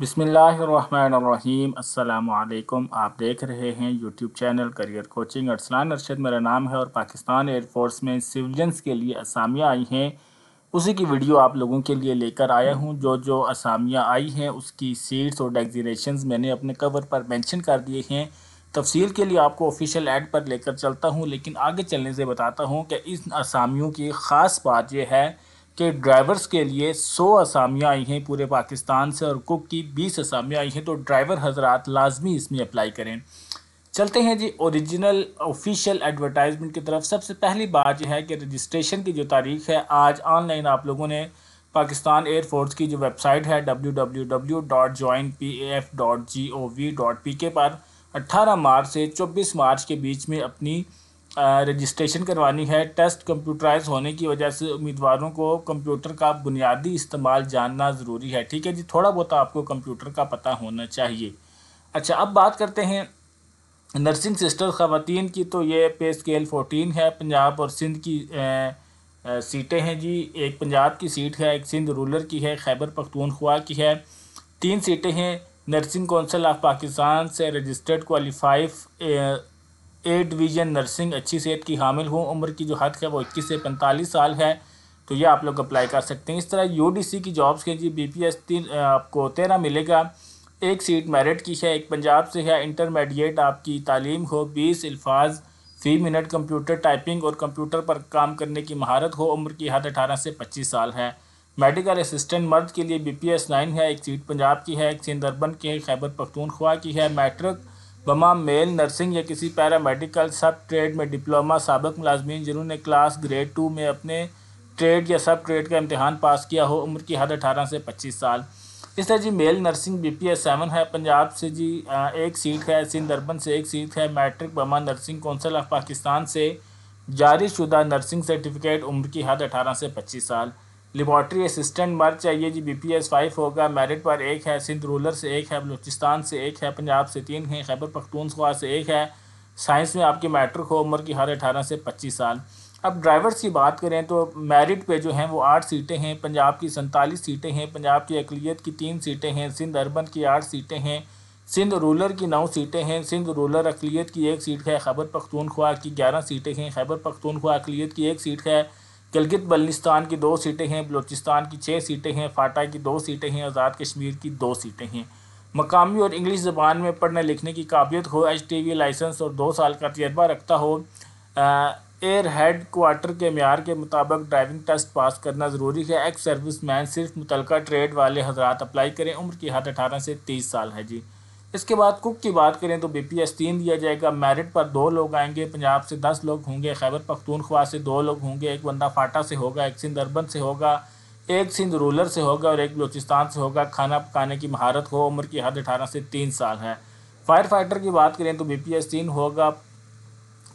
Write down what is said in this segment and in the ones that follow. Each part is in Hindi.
बिसमीम् अल्लाम आप देख रहे हैं YouTube channel career coaching Arsalan Arshad मेरा नाम है और पाकिस्तान एयरफोर्स में सिविलियंस के लिए असामियाँ आई हैं उसी की वीडियो आप लोगों के लिए लेकर आया हूँ जो जो असामियाँ आई हैं उसकी सीट्स और डेग्जीरेशन मैंने अपने कवर पर मैंशन कर दिए हैं तफसील के लिए आपको ऑफिशियल एड पर लेकर चलता हूँ लेकिन आगे चलने से बताता हूँ कि इन असामियों की ख़ास बात यह है के ड्राइवर्स के लिए 100 असामियाँ आई हैं पूरे पाकिस्तान से और कुक की 20 असामियाँ आई हैं तो ड्राइवर हजरात लाजमी इसमें अप्लाई करें चलते हैं जी ओरिजिनल ऑफिशियल एडवर्टाइजमेंट की तरफ सबसे पहली बात यह है कि रजिस्ट्रेशन की जो तारीख है आज ऑनलाइन आप लोगों ने पाकिस्तान एयरफोर्स की जो वेबसाइट है W W W dot join P F dot G O V dot P K पर 18 मार्च से 24 मार्च के बीच में अपनी रजिस्ट्रेशन करवानी है टेस्ट कंप्यूटराइज होने की वजह से उम्मीदवारों को कंप्यूटर का बुनियादी इस्तेमाल जानना ज़रूरी है ठीक है जी थोड़ा बहुत आपको कंप्यूटर का पता होना चाहिए अच्छा अब बात करते हैं नर्सिंग सिस्टर ख़वान की तो ये पे स्केल फोटीन है पंजाब और सिंध की सीटें हैं जी एक पंजाब की सीट है एक सिंध रूरल की है खैबर पख्तूनख्वा की है तीन सीटें हैं नर्सिंग कौंसिल ऑफ पाकिस्तान से registered qualified A division nursing अच्छी सेहत की हामिल हो उम्र की जो हद है वो इक्कीस से पैंतालीस साल है तो ये आप लोग अप्लाई कर सकते हैं इस तरह यूडीसी की जॉब्स के पी एस तीन आपको तेरह मिलेगा एक सीट मेरिट की है एक पंजाब से है इंटरमीडिएट आपकी तालीम हो बीस अल्फाज फ़ी मिनट कंप्यूटर टाइपिंग और कंप्यूटर पर काम करने की महारत हो उम्र की हद अठारह से पच्चीस साल है मेडिकल असिस्टेंट मर्द के लिए बी पी एस नाइन है एक सीट पंजाब की है एक सिंध अरबन की है खैबर पख्तूनख्वा की है मैट्रिक बमा मेल नर्सिंग या किसी पैरामेडिकल सब ट्रेड में डिप्लोमा सबक मुलाजमीन जिन्होंने क्लास ग्रेड टू में अपने ट्रेड या सब ट्रेड का इम्तहान पास किया हो उम्र की हद अठारह से पच्चीस साल इस तरह जी male nursing B P S seven है पंजाब से जी एक सीट है सिंध अरबन से एक सीट है मैट्रिक बमा नर्सिंग कौंसिल ऑफ पाकिस्तान से जारी शुदा नर्सिंग सर्टिफिकेट उम्र की हद अठारह से पच्चीस साल लेबॉर्ट्री असिस्टेंट मर चाहिए जी बी पी एस फाइव होगा मेरिट पर एक है सिंध रूलर से एक है बलूचिस्तान से एक है पंजाब से तीन है खैबर पखतूनख्वा से एक है साइंस में आपकी मैट्रिक हो उम्र की हर अठारह से पच्चीस साल अब ड्राइवर्स की बात करें तो मेरिट पे जो हैं वो आठ सीटें हैं पंजाब की सैंतालीस सीटें हैं पंजाब की अकलीत की तीन सीटें हैं सिंध अरबन की आठ सीटें हैं सिंध रूलर की नौ सीटें हैं सिंध रूलर अकलीत की एक सीट है खैबर पखतूनख्वा की ग्यारह सीटें हैं खैबर पखतूनख्वा अकलीत की एक सीट है गलगित बल्लिस्तान की दो सीटें हैं बलूचिस्तान की छः सीटें हैं फाटा की दो सीटें हैं आज़ाद कश्मीर की दो सीटें हैं मकामी और इंग्लिश ज़बान में पढ़ने लिखने की काबिलियत हो एच टी वी लाइसेंस और दो साल का तजर्बा रखता हो एयर हेड क्वार्टर के मैार के मुताबिक ड्राइविंग टेस्ट पास करना ज़रूरी है एक्स सर्विस मैन सिर्फ मुतलका ट्रेड वाले हजरात अप्लाई करें उम्र की हद अठारह से तीस साल है जी इसके बाद कुक की बात करें तो बी पी एस तीन दिया जाएगा मेरिट पर दो लोग आएंगे पंजाब से दस लोग होंगे खैबर पख्तूनख्वा से दो लोग होंगे एक बंदा फाटा से होगा एक सिंध अरबन से होगा एक सिंध रूलर से होगा और एक बलोचिस्तान से होगा खाना पकाने की महारत हो उम्र की हद अठारह से तीन साल है फायर फाइटर की बात करें तो बी पी एस तीन होगा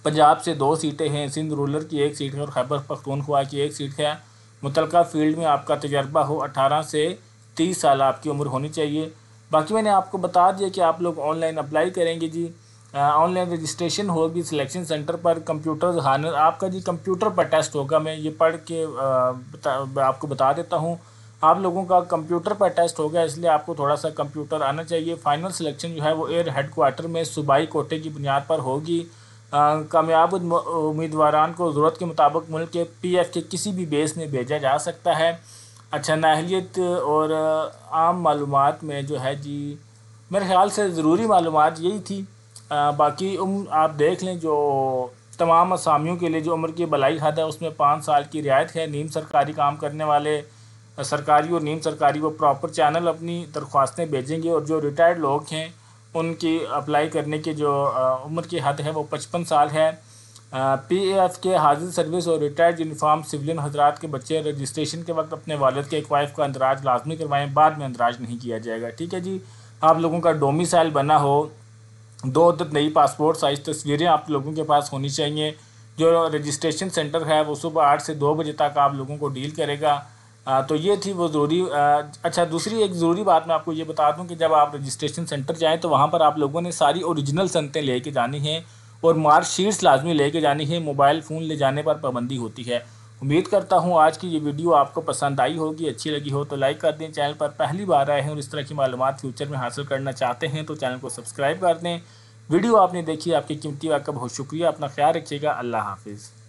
पंजाब से दो सीटें हैं सिंध रूलर की एक सीट है और खैबर पख्तूनख्वा की एक सीट है मुतलका फील्ड में आपका तजर्बा हो अठारह से तीस साल आपकी उम्र होनी चाहिए बाकी मैंने आपको बता दिया कि आप लोग ऑनलाइन अप्लाई करेंगे जी ऑनलाइन रजिस्ट्रेशन होगी सिलेक्शन सेंटर पर कंप्यूटर हानर आपका जी कंप्यूटर पर टेस्ट होगा मैं ये पढ़ के बता, आपको बता देता हूँ आप लोगों का कंप्यूटर पर टेस्ट होगा इसलिए आपको थोड़ा सा कंप्यूटर आना चाहिए फाइनल सिलेक्शन जो है वो एयर हेडकोार्टर में सूबाई कोटे की बुनियाद पर होगी कामयाब उम्मीदवार को ज़रूरत के मुताबिक मुल्क के पी एफ के किसी भी बेस में भेजा जा सकता है अच्छा नाहलीत और आम मालूम में जो है जी मेरे ख़्याल से ज़रूरी मालूम यही थी आ, बाकी उम्र आप देख लें जो तमाम असामियों के लिए जो उम्र की भलाई हद है उसमें पाँच साल की रियायत है नीम सरकारी काम करने वाले सरकारी और नीम सरकारी वो प्रॉपर चैनल अपनी दरख्वास्तें भेजेंगे और जो रिटायर्ड लोग हैं उनकी अप्लाई करने की जो उम्र की हद है वो पचपन साल है पी ए एफ के हाजिर सर्विस और रिटायर्ड यूनिफॉर्म सिविलियन हजरात के बच्चे रजिस्ट्रेशन के वक्त अपने वालद के एक वाइफ का अंदराज लाजमी करवाएं बाद में अंदराज नहीं किया जाएगा ठीक है जी आप लोगों का डोमिसाइल बना हो दो नई पासपोर्ट साइज तस्वीरें आप लोगों के पास होनी चाहिए जो रजिस्ट्रेशन सेंटर है वो सुबह आठ से दो बजे तक आप लोगों को डील करेगा आ, तो ये थी वो ज़रूरी अच्छा दूसरी एक ज़रूरी बात मैं आपको ये बता दूं कि जब आप रजिस्ट्रेशन सेंटर जाएँ तो वहाँ पर आप लोगों ने सारी ओरिजिनल सनतें कर जानी हैं और मार्कशीट्स लाजमी लेके जानी है मोबाइल फ़ोन ले जाने पर पाबंदी होती है उम्मीद करता हूँ आज की ये वीडियो आपको पसंद आई होगी अच्छी लगी हो तो लाइक कर दें चैनल पर पहली बार आए हैं और इस तरह की मालूम फ्यूचर में हासिल करना चाहते हैं तो चैनल को सब्सक्राइब कर दें वीडियो आपने देखी आपकी कीमती वाक का बहुत शुक्रिया अपना ख्याल रखिएगा अल्लाह हाफिज़